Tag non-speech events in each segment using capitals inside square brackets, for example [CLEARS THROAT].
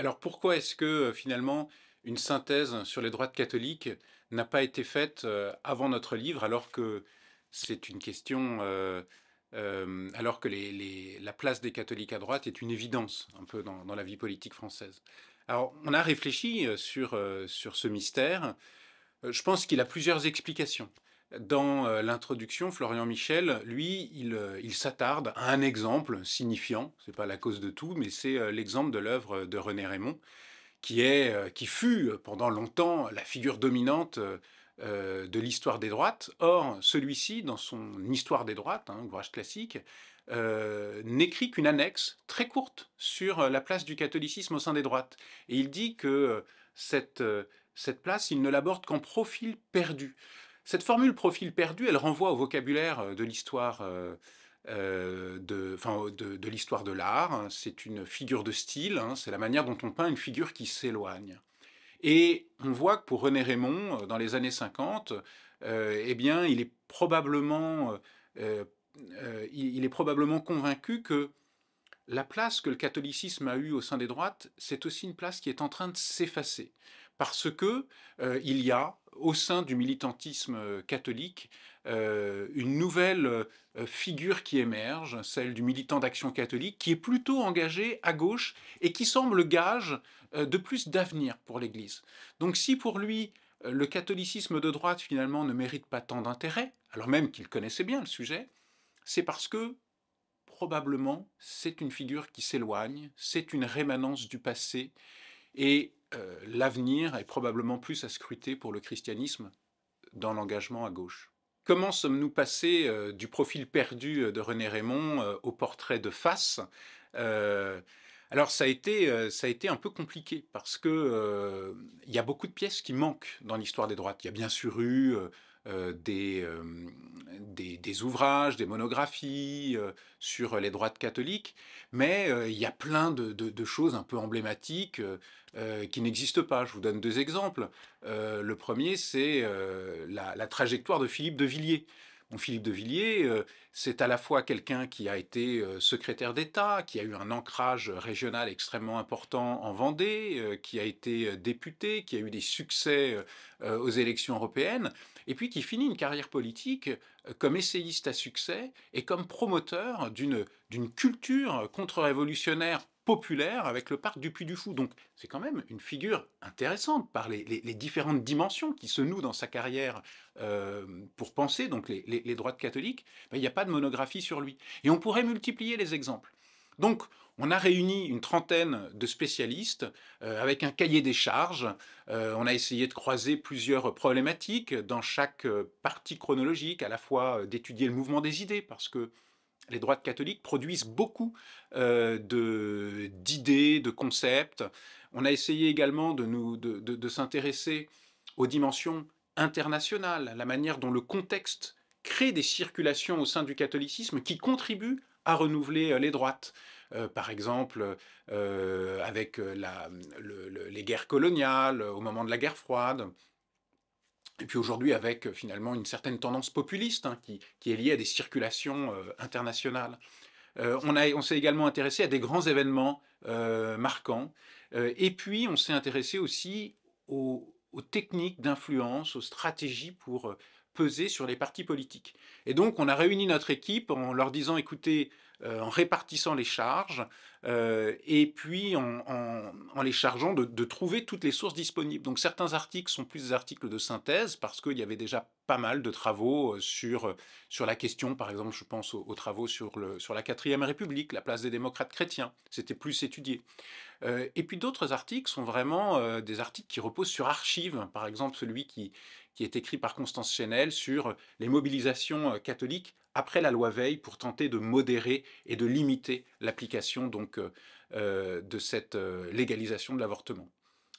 Alors pourquoi est-ce que euh, finalement une synthèse sur les droites catholiques n'a pas été faite euh, avant notre livre alors que c'est une question... Euh, alors que la place des catholiques à droite est une évidence un peu dans, la vie politique française. Alors on a réfléchi sur ce mystère. Je pense qu'il a plusieurs explications. Dans euh, l'introduction, Florian Michel, lui, euh, il, s'attarde à un exemple signifiant, n'est pas la cause de tout, mais c'est euh, l'exemple de l'œuvre de René Raymond, qui, est, qui fut pendant longtemps la figure dominante de l'histoire des droites. Or, celui-ci, dans son Histoire des droites, un hein, ouvrage classique, n'écrit qu'une annexe très courte sur la place du catholicisme au sein des droites. Et il dit que cette, cette place, il ne l'aborde qu'en profil perdu. Cette formule profil perdu, elle renvoie au vocabulaire euh, de l'histoire euh, euh, de, l'histoire de l'art. Hein. C'est une figure de style, hein. c'est la manière dont on peint une figure qui s'éloigne. Et on voit que pour René Raymond, dans les années 50, eh bien, il est probablement convaincu que la place que le catholicisme a eue au sein des droites, c'est aussi une place qui est en train de s'effacer parce que euh, il y a au sein du militantisme euh, catholique euh, une nouvelle figure qui émerge, celle du militant d'action catholique, qui est plutôt engagé à gauche et qui semble gage de plus d'avenir pour l'Église. Donc si pour lui le catholicisme de droite finalement ne mérite pas tant d'intérêt, alors même qu'il connaissait bien le sujet, c'est parce que probablement c'est une figure qui s'éloigne, c'est une rémanence du passé, et euh, l'avenir est probablement plus à scruter pour le christianisme dans l'engagement à gauche. Comment sommes-nous passés euh, du profil perdu euh, de René Raymond au portrait de face alors ça a, été, un peu compliqué parce qu'il y a beaucoup de pièces qui manquent dans l'histoire des droites. Il y a bien sûr eu euh, euh, des, ouvrages, des monographies euh, sur les droites catholiques, mais il y a plein de, choses un peu emblématiques qui n'existent pas. Je vous donne deux exemples. le premier, c'est la, trajectoire de Philippe de Villiers. Philippe de Villiers, euh, c'est à la fois quelqu'un qui a été euh, secrétaire d'État, qui a eu un ancrage régional extrêmement important en Vendée, euh, qui a été député, qui a eu des succès aux élections européennes, et puis qui finit une carrière politique comme essayiste à succès et comme promoteur d'une culture contre-révolutionnaire populaire avec le parc du Puy du Fou. Donc c'est quand même une figure intéressante par les, différentes dimensions qui se nouent dans sa carrière euh, pour penser donc les, les droites catholiques. Ben, il n'y a pas de monographie sur lui. Et on pourrait multiplier les exemples. Donc on a réuni une trentaine de spécialistes euh, avec un cahier des charges. Euh, on a essayé de croiser plusieurs problématiques dans chaque partie chronologique, à la fois d'étudier le mouvement des idées, parce que les droites catholiques produisent beaucoup euh, d'idées, de, concepts. On a essayé également de, de, s'intéresser aux dimensions internationales, la manière dont le contexte crée des circulations au sein du catholicisme qui contribuent à renouveler euh, les droites. Euh, par exemple, avec les guerres coloniales, au moment de la guerre froide, et puis aujourd'hui, avec euh, finalement une certaine tendance populiste hein, qui, est liée à des circulations euh, internationales. Euh, on, on s'est également intéressé à des grands événements marquants. et puis, on s'est intéressé aussi aux, aux techniques d'influence, aux stratégies pour peser sur les partis politiques. Et donc, on a réuni notre équipe en leur disant, écoutez, euh, en répartissant les charges euh, et puis en, les chargeant de, trouver toutes les sources disponibles. Donc certains articles sont plus des articles de synthèse parce qu'il y avait déjà pas mal de travaux euh, sur, sur la question, par exemple je pense aux, travaux sur, le, sur la quatrième république, la place des démocrates chrétiens, c'était plus étudié. Euh, et puis d'autres articles sont vraiment euh, des articles qui reposent sur archives, par exemple celui qui, est écrit par Constance Chenel sur euh, les mobilisations catholiques après la loi Veil pour tenter de modérer et de limiter l'application donc de cette légalisation de l'avortement.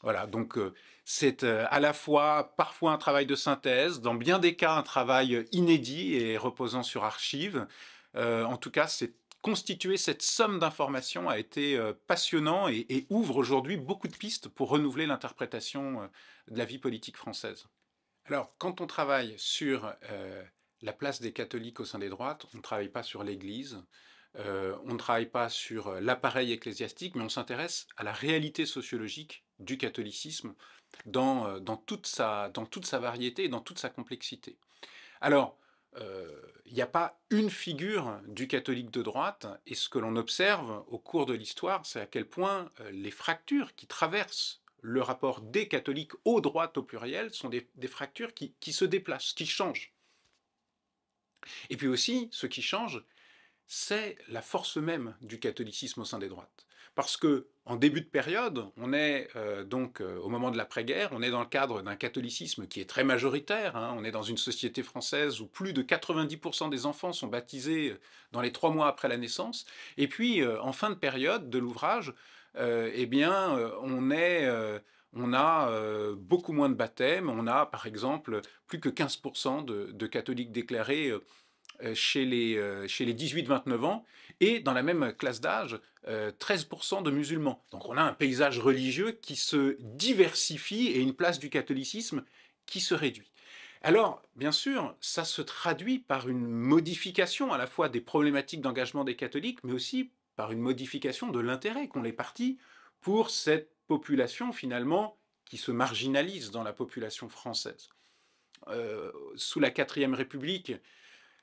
Voilà, donc c'est à la fois parfois un travail de synthèse, dans bien des cas un travail inédit et reposant sur archives. en tout cas, c'est constituer cette somme d'informations a été euh, passionnant et, ouvre aujourd'hui beaucoup de pistes pour renouveler l'interprétation euh, de la vie politique française. Alors, quand on travaille sur euh, la place des catholiques au sein des droites, on ne travaille pas sur l'Église, on ne travaille pas sur l'appareil ecclésiastique, mais on s'intéresse à la réalité sociologique du catholicisme dans, dans, toute sa, dans toute sa variété et dans toute sa complexité. Alors, euh, il n'y a pas une figure du catholique de droite, et ce que l'on observe au cours de l'histoire, c'est à quel point euh, les fractures qui traversent le rapport des catholiques aux droites au pluriel sont des, fractures qui, qui, se déplacent, qui changent. Et puis aussi, ce qui change, c'est la force même du catholicisme au sein des droites. Parce que en début de période, on est euh, donc euh, au moment de l'après-guerre, on est dans le cadre d'un catholicisme qui est très majoritaire. Hein. on est dans une société française où plus de 90% des enfants sont baptisés euh, dans les trois mois après la naissance. Et puis, en fin de période de l'ouvrage, eh bien, on est on a beaucoup moins de baptêmes. On a, par exemple, plus que 15% de, catholiques déclarés euh, chez les, euh, chez les 18-29 ans, et dans la même classe d'âge, 13% euh, de musulmans. Donc on a un paysage religieux qui se diversifie et une place du catholicisme qui se réduit. Alors, bien sûr, ça se traduit par une modification à la fois des problématiques d'engagement des catholiques, mais aussi par une modification de l'intérêt qu'ont les partis pour cette population finalement qui se marginalise dans la population française. sous la quatrième république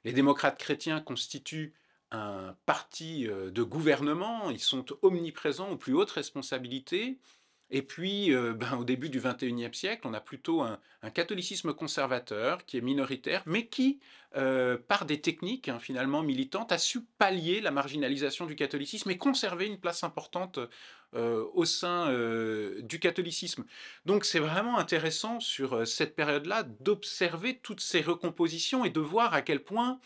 les démocrates chrétiens constituent un parti euh, de gouvernement, ils sont omniprésents aux plus hautes responsabilités. Et puis, euh, ben, au début du XXIe siècle, on a plutôt un, catholicisme conservateur qui est minoritaire, mais qui, euh, par des techniques hein, finalement militantes, a su pallier la marginalisation du catholicisme et conserver une place importante au sein euh, du catholicisme. Donc c'est vraiment intéressant sur euh, cette période-là d'observer toutes ces recompositions et de voir à quel point,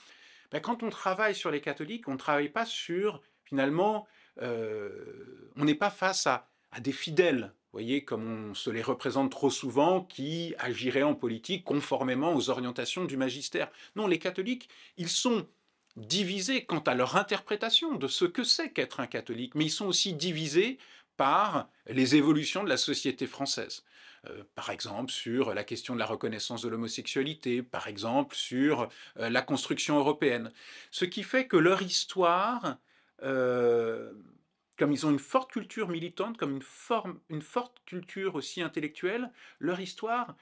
ben, quand on travaille sur les catholiques, on ne travaille pas sur, finalement, euh, on n'est pas face à, des fidèles, voyez, comme on se les représente trop souvent, qui agiraient en politique conformément aux orientations du magistère. Non, les catholiques, ils sont divisés quant à leur interprétation de ce que c'est qu'être un catholique, mais ils sont aussi divisés par les évolutions de la société française. Euh, par exemple sur la question de la reconnaissance de l'homosexualité, par exemple sur euh, la construction européenne. Ce qui fait que leur histoire, euh, comme ils ont une forte culture militante, comme une, forme, une forte culture aussi intellectuelle, leur histoire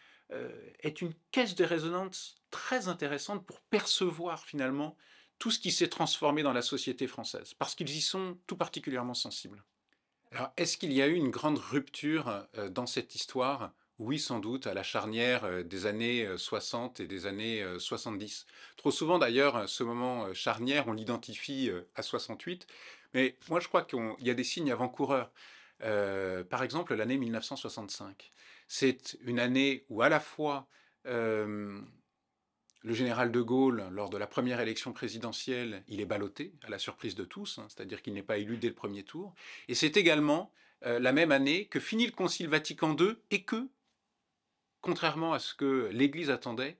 est une caisse de résonance très intéressante pour percevoir finalement tout ce qui s'est transformé dans la société française, parce qu'ils y sont tout particulièrement sensibles. Alors, est-ce qu'il y a eu une grande rupture euh, dans cette histoire oui, sans doute, à la charnière euh, des années 60 euh, et des années 70. Trop souvent, d'ailleurs, ce moment charnière, on l'identifie à 68, mais moi, je crois qu'il y a des signes avant-coureurs. par exemple, l'année 1965. C'est une année où, à la fois, le général de Gaulle, lors de la première élection présidentielle, il est ballotté, à la surprise de tous, hein, c'est-à-dire qu'il n'est pas élu dès le premier tour. Et c'est également euh, la même année que finit le Concile Vatican II et que, contrairement à ce que l'Église attendait,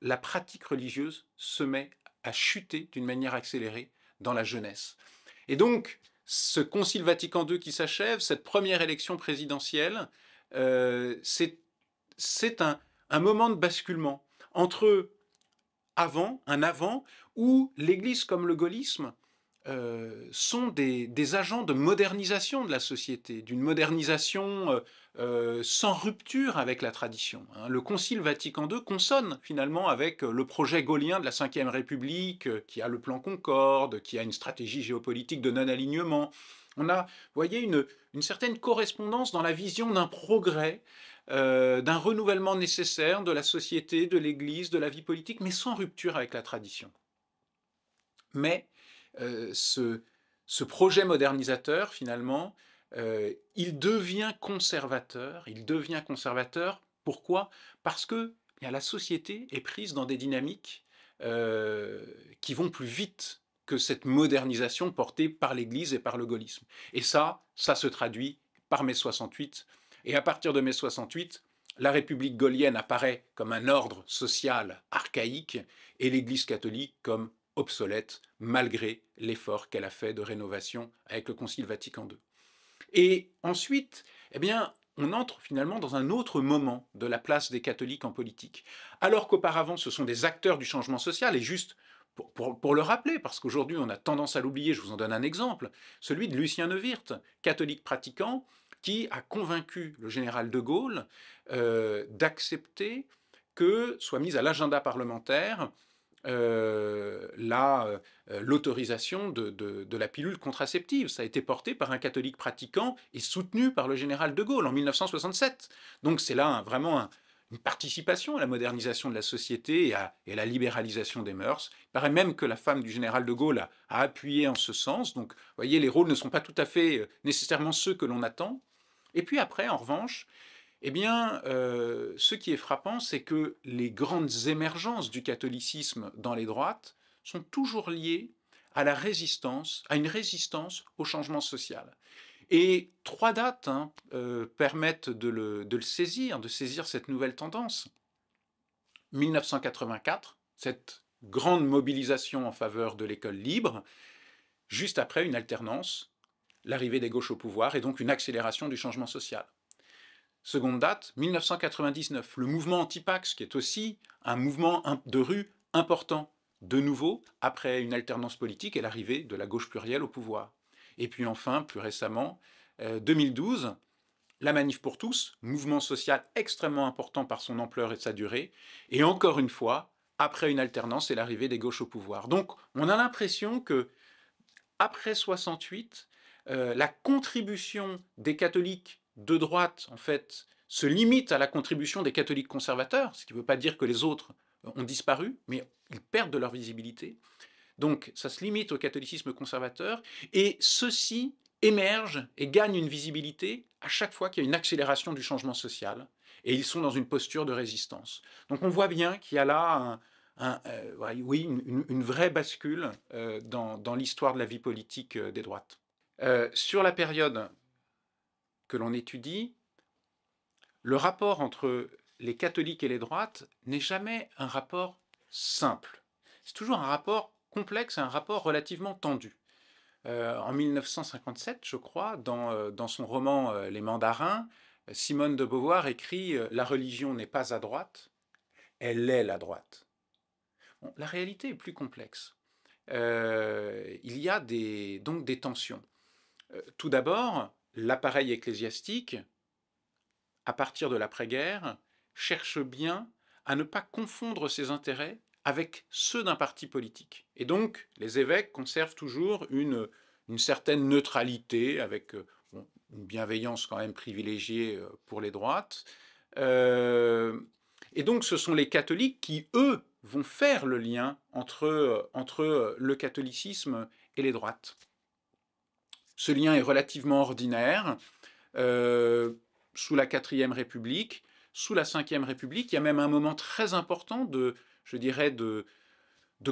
la pratique religieuse se met à chuter d'une manière accélérée dans la jeunesse. Et donc, ce Concile Vatican II qui s'achève, cette première élection présidentielle, euh, c'est un, un moment de basculement entre avant, un avant, où l'Église comme le gaullisme euh, sont des, agents de modernisation de la société, d'une modernisation euh, euh, sans rupture avec la tradition. Hein. Le Concile Vatican II consonne finalement avec le projet gaulien de la Ve République, qui a le plan Concorde, qui a une stratégie géopolitique de non-alignement. On a, vous voyez, une certaine correspondance dans la vision d'un progrès euh, d'un renouvellement nécessaire de la société, de l'Église, de la vie politique, mais sans rupture avec la tradition. Mais euh, ce, projet modernisateur, finalement, euh, il devient conservateur. Il devient conservateur. Pourquoi Parce que eh la société est prise dans des dynamiques qui vont plus vite que cette modernisation portée par l'Église et par le gaullisme. Et ça, ça se traduit par mai 68 et à partir de mai 68, la République gaulienne apparaît comme un ordre social archaïque et l'Église catholique comme obsolète malgré l'effort qu'elle a fait de rénovation avec le Concile Vatican II. Et ensuite, eh bien, on entre finalement dans un autre moment de la place des catholiques en politique. Alors qu'auparavant, ce sont des acteurs du changement social, et juste pour, pour le rappeler, parce qu'aujourd'hui on a tendance à l'oublier, je vous en donne un exemple, celui de Lucien Neuwirth, catholique pratiquant, qui a convaincu le général de Gaulle euh, d'accepter que soit mise à l'agenda parlementaire euh, euh l'autorisation de, de, la pilule contraceptive. Ça a été porté par un catholique pratiquant et soutenu par le général de Gaulle en 1967. Donc c'est là vraiment une participation à la modernisation de la société et à, et la libéralisation des mœurs. Il paraît même que la femme du général de Gaulle a, a appuyé en ce sens. Donc vous voyez, les rôles ne sont pas tout à fait euh, nécessairement ceux que l'on attend. Et puis après, en revanche, eh bien, euh, ce qui est frappant, c'est que les grandes émergences du catholicisme dans les droites sont toujours liées à la résistance, à une résistance au changement social. Et trois dates hein, euh, permettent de le saisir, de saisir cette nouvelle tendance. 1984, cette grande mobilisation en faveur de l'école libre, juste après une alternance l'arrivée des gauches au pouvoir et donc une accélération du changement social. Seconde date, 1999, le mouvement anti-Pax, qui est aussi un mouvement de rue important, de nouveau, après une alternance politique et l'arrivée de la gauche plurielle au pouvoir. Et puis enfin, plus récemment, 2012, euh, la Manif pour tous, mouvement social extrêmement important par son ampleur et sa durée, et encore une fois, après une alternance et l'arrivée des gauches au pouvoir. Donc, on a l'impression que, après 68, euh, la contribution des catholiques de droite, en fait, se limite à la contribution des catholiques conservateurs, ce qui ne veut pas dire que les autres euh, ont disparu, mais ils perdent de leur visibilité. Donc ça se limite au catholicisme conservateur, et ceci émergent et gagnent une visibilité à chaque fois qu'il y a une accélération du changement social, et ils sont dans une posture de résistance. Donc on voit bien qu'il y a là euh, une, vraie bascule dans l'histoire de la vie politique des droites. Euh, sur la période que l'on étudie, le rapport entre les catholiques et les droites n'est jamais un rapport simple. C'est toujours un rapport complexe, un rapport relativement tendu. Euh, en 1957, je crois, dans, euh, son roman Les Mandarins, Simone de Beauvoir écrit La religion n'est pas à droite, elle est la droite. la réalité est plus complexe. il y a donc des tensions. Euh, tout d'abord, l'appareil ecclésiastique, à partir de l'après-guerre, cherche bien à ne pas confondre ses intérêts avec ceux d'un parti politique. Et donc, les évêques conservent toujours une, certaine neutralité, avec euh, une bienveillance quand même privilégiée euh, pour les droites. et donc, ce sont les catholiques qui, eux, vont faire le lien entre le catholicisme et les droites. Ce lien est relativement ordinaire. Euh, sous la quatrième République, sous la Cinquième République, il y a même un moment très important de, je dirais, de,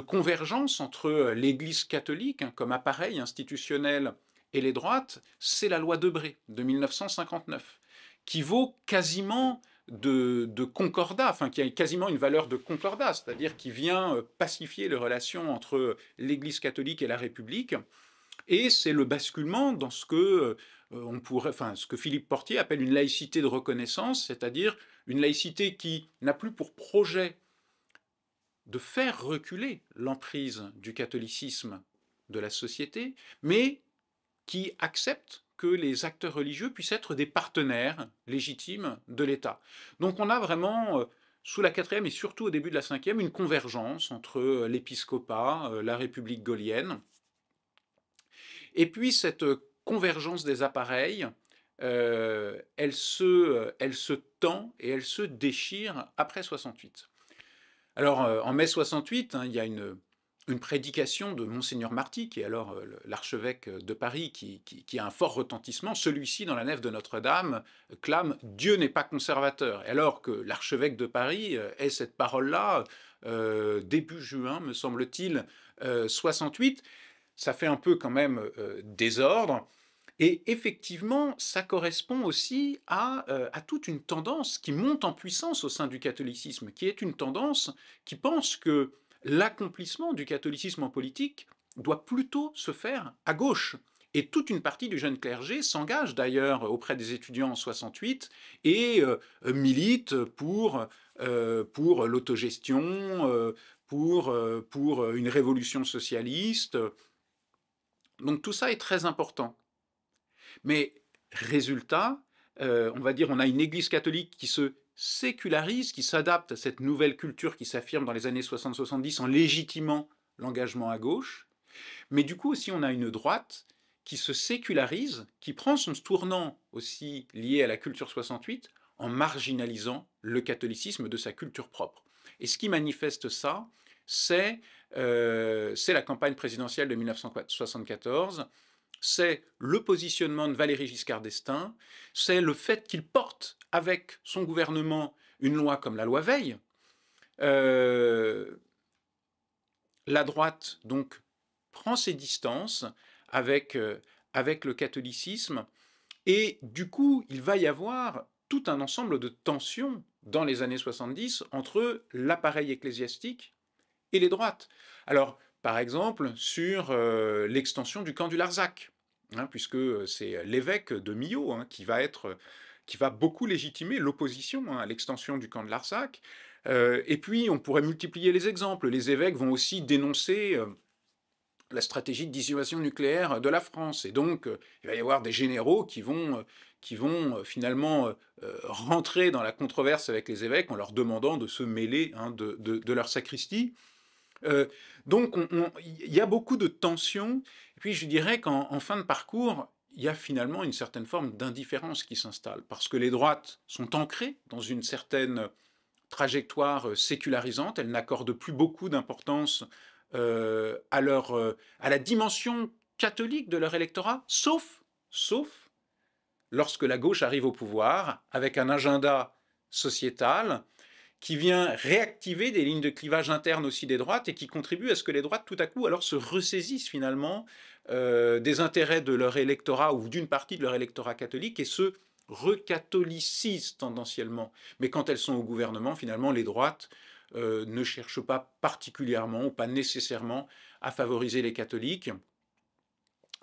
convergence entre l'Église catholique hein, comme appareil institutionnel et les droites, c'est la loi Debré de 1959, qui vaut quasiment de, de concordat, enfin qui a quasiment une valeur de concordat, c'est-à-dire qui vient euh, pacifier les relations entre l'Église catholique et la République. Et c'est le basculement dans ce que euh, ce que Philippe Portier appelle une laïcité de reconnaissance, c'est-à-dire une laïcité qui n'a plus pour projet de faire reculer l'emprise du catholicisme de la société, mais qui accepte que les acteurs religieux puissent être des partenaires légitimes de l'État. Donc on a vraiment, euh, sous la quatrième et surtout au début de la cinquième, une convergence entre euh, l'épiscopat, la République gaulienne, et puis cette euh, convergence des appareils, euh, euh, elle, se, tend et elle se déchire après 68. Alors en mai 68, hein, il y a une, prédication de Monseigneur Marty, qui est alors l'archevêque de Paris, qui, a un fort retentissement. Celui-ci, dans la nef de Notre-Dame, clame Dieu n'est pas conservateur. Et alors que l'archevêque de Paris est cette parole-là, début juin, me semble-t-il, 68, ça fait un peu quand même euh, désordre. Et effectivement, ça correspond aussi à, euh, à, toute une tendance qui monte en puissance au sein du catholicisme, qui est une tendance qui pense que l'accomplissement du catholicisme en politique doit plutôt se faire à gauche. Et toute une partie du jeune clergé s'engage d'ailleurs auprès des étudiants en 68 et euh, milite pour, pour l'autogestion, pour, pour une révolution socialiste, donc tout ça est très important. Mais résultat, euh, on va dire, on a une Église catholique qui se sécularise, qui s'adapte à cette nouvelle culture qui s'affirme dans les années 60-70 en légitimant l'engagement à gauche. Mais du coup aussi, on a une droite qui se sécularise, qui prend son tournant aussi lié à la culture 68 en marginalisant le catholicisme de sa culture propre. Et ce qui manifeste ça, euh, c'est la campagne présidentielle de 1974, c'est le positionnement de Valéry Giscard d'Estaing, c'est le fait qu'il porte avec son gouvernement une loi comme la loi Veil. Euh, la droite, donc, prend ses distances euh, avec le catholicisme, et du coup, il va y avoir tout un ensemble de tensions dans les années 70 entre l'appareil ecclésiastique et les droites. Alors, par exemple, sur euh, l'extension du camp du Larzac, hein, puisque euh, c'est euh, l'évêque de Millau hein, qui va être qui va beaucoup légitimer l'opposition hein, à l'extension du camp de Larzac. et puis, on pourrait multiplier les exemples. Les évêques vont aussi dénoncer la stratégie de dissuasion nucléaire de la France. Et donc, il va y avoir des généraux qui vont, qui vont finalement rentrer dans la controverse avec les évêques en leur demandant de se mêler de, de, leur sacristie. Euh, donc, il y a beaucoup de tensions. Et puis, je dirais qu'en fin de parcours, il y a finalement une certaine forme d'indifférence qui s'installe, parce que les droites sont ancrées dans une certaine trajectoire euh, sécularisante, elles n'accordent plus beaucoup d'importance euh, à, à la dimension catholique de leur électorat, sauf, sauf lorsque la gauche arrive au pouvoir avec un agenda sociétal qui vient réactiver des lignes de clivage internes aussi des droites et qui contribue à ce que les droites tout à coup alors se ressaisissent finalement euh, des intérêts de leur électorat ou d'une partie de leur électorat catholique et se recatholicisent tendanciellement. Mais quand elles sont au gouvernement, finalement, les droites euh, ne cherchent pas particulièrement ou pas nécessairement à favoriser les catholiques.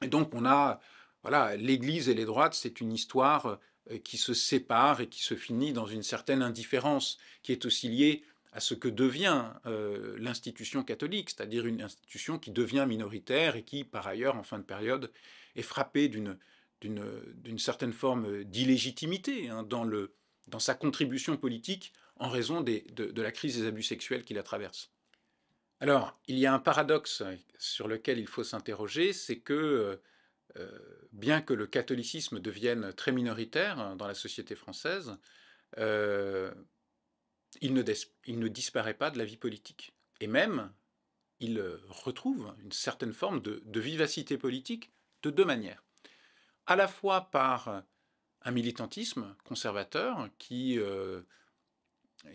Et donc on a, voilà, l'Église et les droites, c'est une histoire euh, qui se sépare et qui se finit dans une certaine indifférence qui est aussi liée à ce que devient euh, l'institution catholique, c'est-à-dire une institution qui devient minoritaire et qui, par ailleurs, en fin de période, est frappée d'une, d'une, d'une certaine forme d'illégitimité hein, dans, le, dans sa contribution politique en raison de, de la crise des abus sexuels qui la traverse. Alors, il y a un paradoxe sur lequel il faut s'interroger, c'est que euh, euh, bien que le catholicisme devienne très minoritaire euh, dans la société française, euh, il, ne disparaît pas de la vie politique. Et même, il retrouve une certaine forme de, vivacité politique de deux manières. À la fois par un militantisme conservateur qui,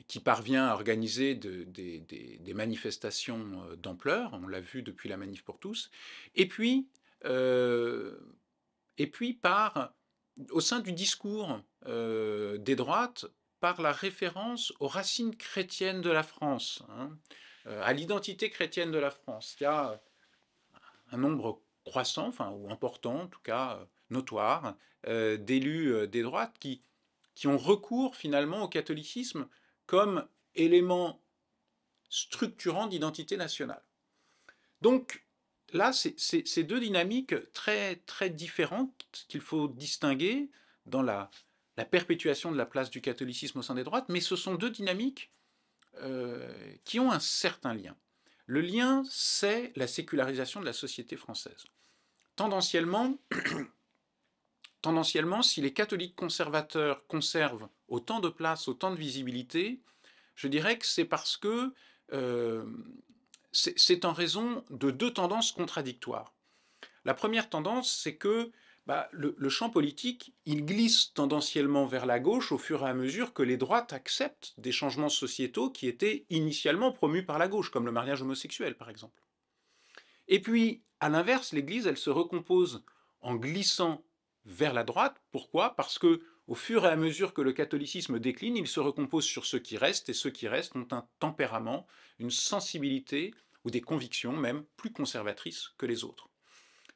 qui parvient à organiser des manifestations d'ampleur, on l'a vu depuis la Manif pour tous, et puis euh, et puis par, au sein du discours euh, des droites, par la référence aux racines chrétiennes de la France, hein, euh, à l'identité chrétienne de la France. Il y a un nombre croissant, enfin, ou important en tout cas, notoire, d'élus des droites qui, qui ont recours finalement au catholicisme comme élément structurant d'identité nationale. Donc, là, c'est deux dynamiques très, très différentes qu'il faut distinguer dans la, perpétuation de la place du catholicisme au sein des droites, mais ce sont deux dynamiques euh, qui ont un certain lien. Le lien, c'est la sécularisation de la société française. Tendanciellement, [CLEARS THROAT] tendanciellement, si les catholiques conservateurs conservent autant de place, autant de visibilité, je dirais que c'est parce que euh, c'est en raison de deux tendances contradictoires. La première tendance, c'est que bah, le, champ politique, il glisse tendanciellement vers la gauche au fur et à mesure que les droites acceptent des changements sociétaux qui étaient initialement promus par la gauche, comme le mariage homosexuel par exemple. Et puis, à l'inverse, l'Église, elle se recompose en glissant vers la droite. Pourquoi Parce que au fur et à mesure que le catholicisme décline, il se recompose sur ceux qui restent, et ceux qui restent ont un tempérament, une sensibilité, ou des convictions même plus conservatrices que les autres.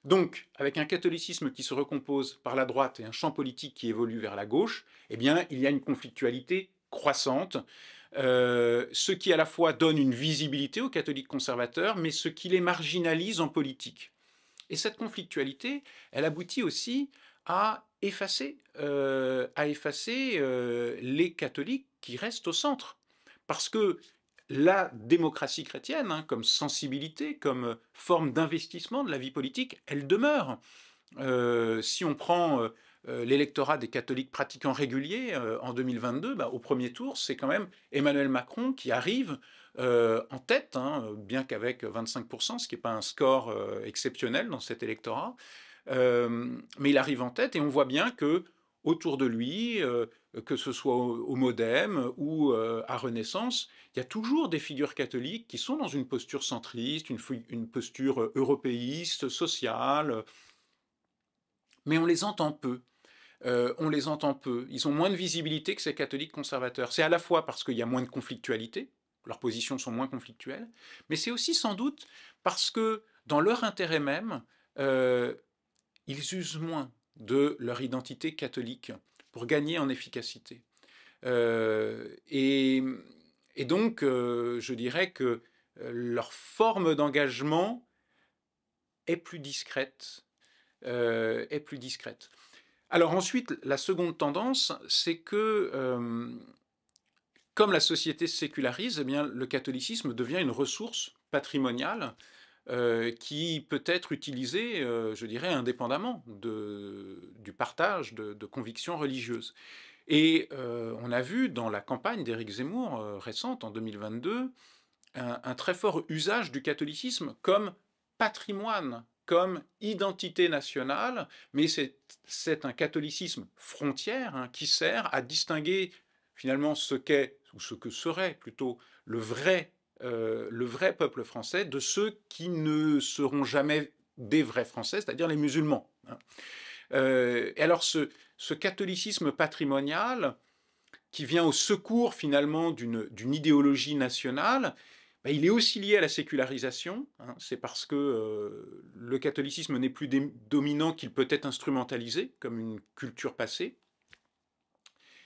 Donc, avec un catholicisme qui se recompose par la droite et un champ politique qui évolue vers la gauche, eh bien, il y a une conflictualité croissante, euh, ce qui à la fois donne une visibilité aux catholiques conservateurs, mais ce qui les marginalise en politique. Et cette conflictualité, elle aboutit aussi à effacer, euh, euh, les catholiques qui restent au centre. Parce que la démocratie chrétienne, hein, comme sensibilité, comme forme d'investissement de la vie politique, elle demeure. Euh, si on prend l'électorat des catholiques pratiquants réguliers en 2022, bah, au premier tour, c'est quand même Emmanuel Macron qui arrive en tête, hein, bien qu'avec 25%, ce qui n'est pas un score exceptionnel dans cet électorat, euh, mais il arrive en tête et on voit bien que autour de lui, euh, que ce soit au, Modem ou euh, à Renaissance, il y a toujours des figures catholiques qui sont dans une posture centriste, une, une posture européiste, sociale, mais on les entend peu. on les entend peu. Ils ont moins de visibilité que ces catholiques conservateurs. C'est à la fois parce qu'il y a moins de conflictualité, leurs positions sont moins conflictuelles, mais c'est aussi sans doute parce que dans leur intérêt même, ils usent moins de leur identité catholique pour gagner en efficacité. Euh, et, donc, euh, je dirais que euh, leur forme d'engagement est plus discrète. est plus discrète. Alors ensuite, la seconde tendance, c'est que comme la société sécularise, eh bien, le catholicisme devient une ressource patrimoniale euh, qui peut être utilisé, euh, je dirais, indépendamment de, du partage de, convictions religieuses. Et euh, on a vu dans la campagne d'Éric Zemmour récente, en 2022, un, très fort usage du catholicisme comme patrimoine, comme identité nationale, mais c'est un catholicisme frontière hein, qui sert à distinguer finalement ce qu'est, ou ce que serait plutôt, le vrai euh, le vrai peuple français de ceux qui ne seront jamais des vrais Français, c'est-à-dire les musulmans. Hein. Euh, et alors ce, catholicisme patrimonial qui vient au secours finalement d'une idéologie nationale, bah, il est aussi lié à la sécularisation. Hein. C'est parce que euh, le catholicisme n'est plus dominant qu'il peut être instrumentalisé comme une culture passée.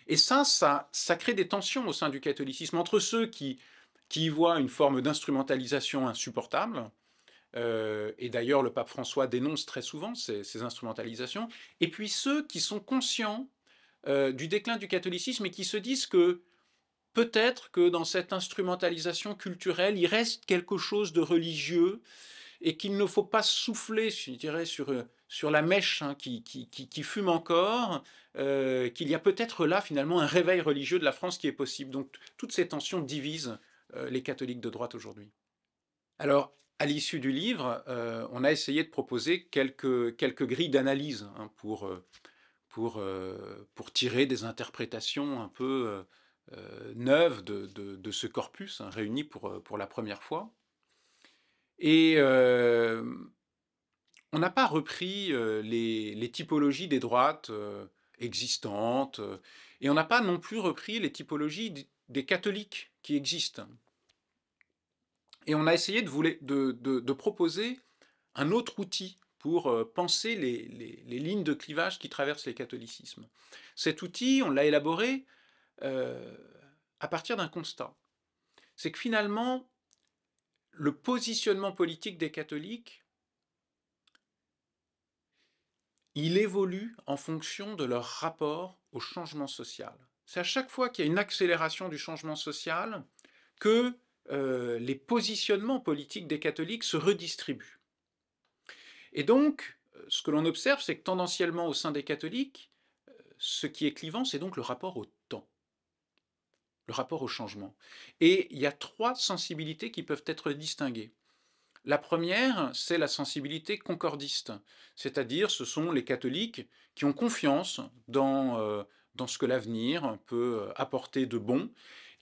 Et ça, ça crée des tensions au sein du catholicisme entre ceux qui qui y voit une forme d'instrumentalisation insupportable. Euh, et d'ailleurs, le pape François dénonce très souvent ces, instrumentalisations. Et puis ceux qui sont conscients euh, du déclin du catholicisme et qui se disent que peut-être que dans cette instrumentalisation culturelle, il reste quelque chose de religieux et qu'il ne faut pas souffler, je dirais, sur, sur la mèche hein, qui, qui, fume encore, euh, qu'il y a peut-être là finalement un réveil religieux de la France qui est possible. Donc toutes ces tensions divisent euh, les catholiques de droite aujourd'hui. Alors, à l'issue du livre, euh, on a essayé de proposer quelques, quelques grilles d'analyse hein, pour, euh, pour, pour tirer des interprétations un peu neuves de, ce corpus hein, réuni pour, pour la première fois. Et on n'a pas repris les, typologies des droites existantes, et on n'a pas non plus repris les typologies des catholiques qui existent. Et on a essayé de, de, proposer un autre outil pour euh, penser les, lignes de clivage qui traversent les catholicismes. Cet outil, on l'a élaboré euh, à partir d'un constat. C'est que finalement, le positionnement politique des catholiques, il évolue en fonction de leur rapport au changement social. C'est à chaque fois qu'il y a une accélération du changement social que euh, les positionnements politiques des catholiques se redistribuent. Et donc, euh, ce que l'on observe, c'est que tendanciellement au sein des catholiques, euh, ce qui est clivant, c'est donc le rapport au temps, le rapport au changement. Et il y a trois sensibilités qui peuvent être distinguées. La première, c'est la sensibilité concordiste, c'est-à-dire ce sont les catholiques qui ont confiance dans dans ce que l'avenir peut euh, apporter de bon,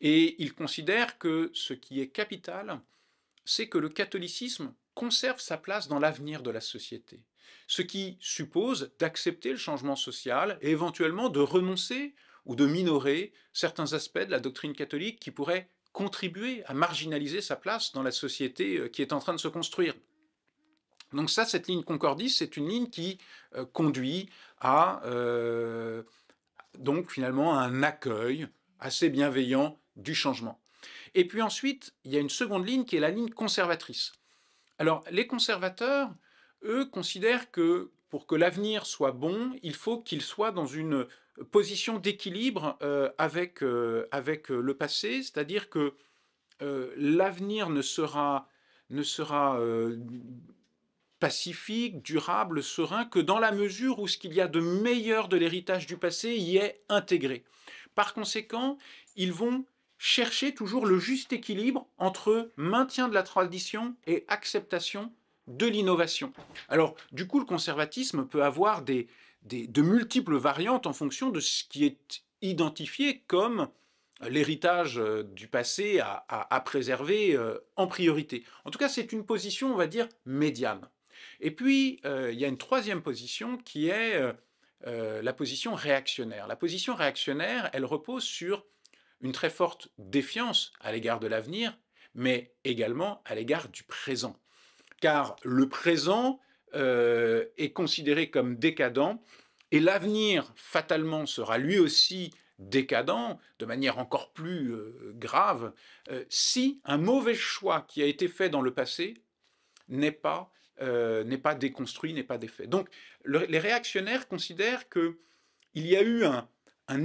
et il considère que ce qui est capital, c'est que le catholicisme conserve sa place dans l'avenir de la société, ce qui suppose d'accepter le changement social et éventuellement de renoncer ou de minorer certains aspects de la doctrine catholique qui pourraient contribuer à marginaliser sa place dans la société euh, qui est en train de se construire. Donc ça, cette ligne concordiste, c'est une ligne qui euh, conduit à donc finalement un accueil assez bienveillant du changement. Et puis ensuite, il y a une seconde ligne qui est la ligne conservatrice. Alors les conservateurs, eux, considèrent que pour que l'avenir soit bon, il faut qu'il soit dans une position d'équilibre euh, avec, euh, avec euh, le passé, c'est-à-dire que l'avenir ne sera, ne sera pacifique, durable, serein, que dans la mesure où ce qu'il y a de meilleur de l'héritage du passé y est intégré. Par conséquent, ils vont chercher toujours le juste équilibre entre maintien de la tradition et acceptation de l'innovation. Alors, du coup, le conservatisme peut avoir des, de multiples variantes en fonction de ce qui est identifié comme l'héritage euh, du passé à préserver euh, en priorité. En tout cas, c'est une position, on va dire, médiane. Et puis, euh, il y a une troisième position qui est euh, euh, la position réactionnaire. La position réactionnaire, elle repose sur une très forte défiance à l'égard de l'avenir, mais également à l'égard du présent. Car le présent est considéré comme décadent, et l'avenir, fatalement, sera lui aussi décadent, de manière encore plus grave, si un mauvais choix qui a été fait dans le passé n'est pas euh, n'est pas déconstruit, n'est pas défait. Donc les réactionnaires considèrent qu'il y a eu un,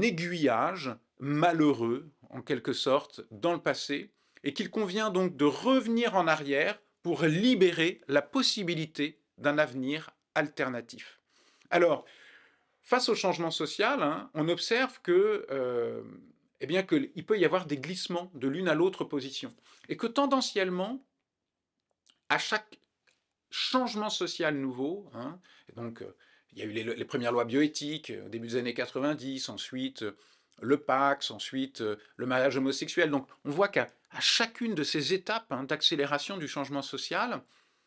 aiguillage malheureux, en quelque sorte, dans le passé, et qu'il convient donc de revenir en arrière pour libérer la possibilité d'un avenir alternatif. Alors, face au changement social, hein, on observe que, euh, eh bien, que peut y avoir des glissements de l'une à l'autre position, et que tendanciellement, à chaque changement social nouveau. Hein. donc, euh, il y a eu les, premières lois bioéthiques au euh, début des années 90, ensuite euh, le Pax, ensuite le mariage homosexuel. Donc on voit qu'à chacune de ces étapes hein, d'accélération du changement social,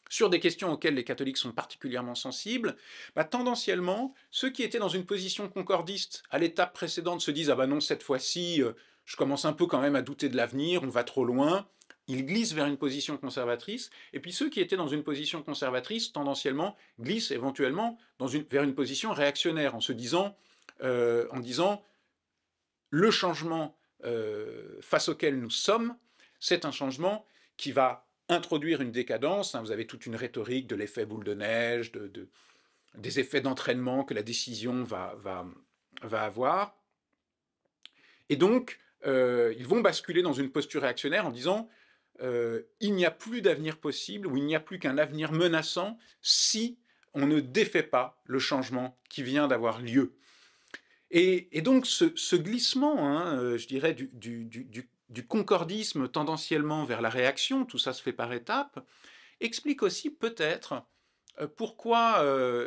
sur des questions auxquelles les catholiques sont particulièrement sensibles, bah, tendanciellement, ceux qui étaient dans une position concordiste à l'étape précédente se disent « Ah bah non, cette fois-ci, je commence un peu quand même à douter de l'avenir, on va trop loin », ils glissent vers une position conservatrice, et puis ceux qui étaient dans une position conservatrice, tendanciellement, glissent éventuellement dans une, vers une position réactionnaire, en se disant, euh, en disant le changement euh, face auquel nous sommes, c'est un changement qui va introduire une décadence. Hein, vous avez toute une rhétorique de l'effet boule de neige, de, des effets d'entraînement que la décision va, avoir. Et donc, euh, ils vont basculer dans une posture réactionnaire en disant euh, il n'y a plus d'avenir possible ou il n'y a plus qu'un avenir menaçant si on ne défait pas le changement qui vient d'avoir lieu. Et, donc ce, glissement, hein, euh, je dirais, du, concordisme tendanciellement vers la réaction, tout ça se fait par étapes, explique aussi peut-être euh, pourquoi,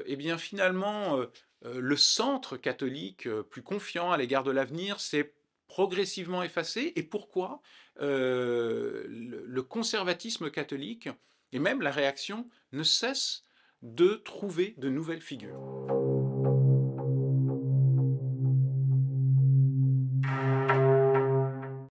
eh bien finalement, le centre catholique plus confiant à l'égard de l'avenir c'est progressivement effacée et pourquoi euh, le, le, conservatisme catholique et même la réaction ne cesse de trouver de nouvelles figures.